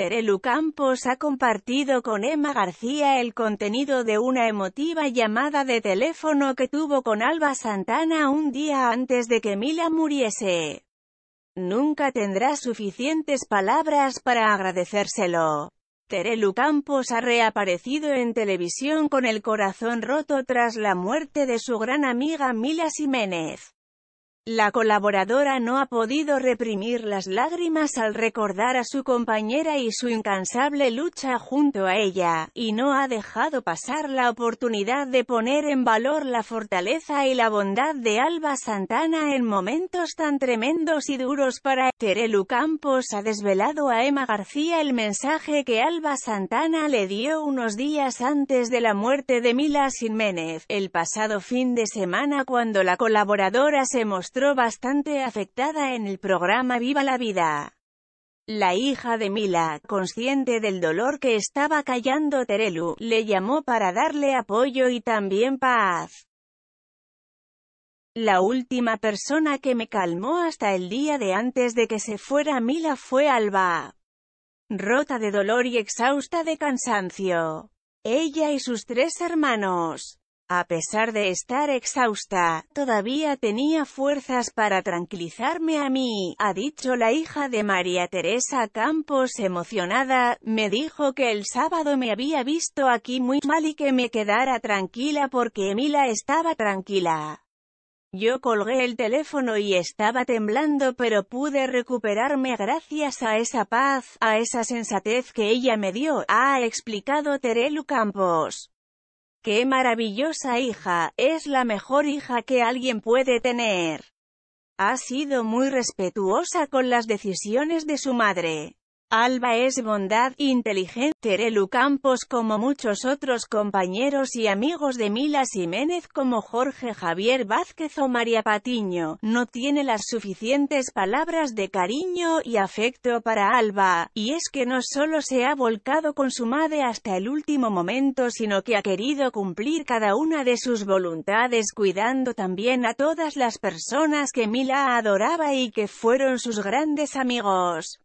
Terelu Campos ha compartido con Emma García el contenido de una emotiva llamada de teléfono que tuvo con Alba Santana un día antes de que Mila muriese. Nunca tendrá suficientes palabras para agradecérselo. Terelu Campos ha reaparecido en televisión con el corazón roto tras la muerte de su gran amiga Mila Jiménez. La colaboradora no ha podido reprimir las lágrimas al recordar a su compañera y su incansable lucha junto a ella, y no ha dejado pasar la oportunidad de poner en valor la fortaleza y la bondad de Alba Santana en momentos tan tremendos y duros para Terelu Campos ha desvelado a Emma García el mensaje que Alba Santana le dio unos días antes de la muerte de Mila Jiménez, el pasado fin de semana cuando la colaboradora se mostró bastante afectada en el programa Viva la Vida. La hija de Mila, consciente del dolor que estaba callando Terelu, le llamó para darle apoyo y también paz. La última persona que me calmó hasta el día de antes de que se fuera Mila fue Alba. Rota de dolor y exhausta de cansancio. Ella y sus tres hermanos. A pesar de estar exhausta, todavía tenía fuerzas para tranquilizarme a mí, ha dicho la hija de María Teresa Campos emocionada, me dijo que el sábado me había visto aquí muy mal y que me quedara tranquila porque Emila estaba tranquila. Yo colgué el teléfono y estaba temblando pero pude recuperarme gracias a esa paz, a esa sensatez que ella me dio, ha explicado Terelu Campos. ¡Qué maravillosa hija! Es la mejor hija que alguien puede tener. Ha sido muy respetuosa con las decisiones de su madre. Alba es bondad, inteligente. Relu Campos como muchos otros compañeros y amigos de Mila Jiménez como Jorge Javier Vázquez o María Patiño, no tiene las suficientes palabras de cariño y afecto para Alba, y es que no solo se ha volcado con su madre hasta el último momento sino que ha querido cumplir cada una de sus voluntades cuidando también a todas las personas que Mila adoraba y que fueron sus grandes amigos.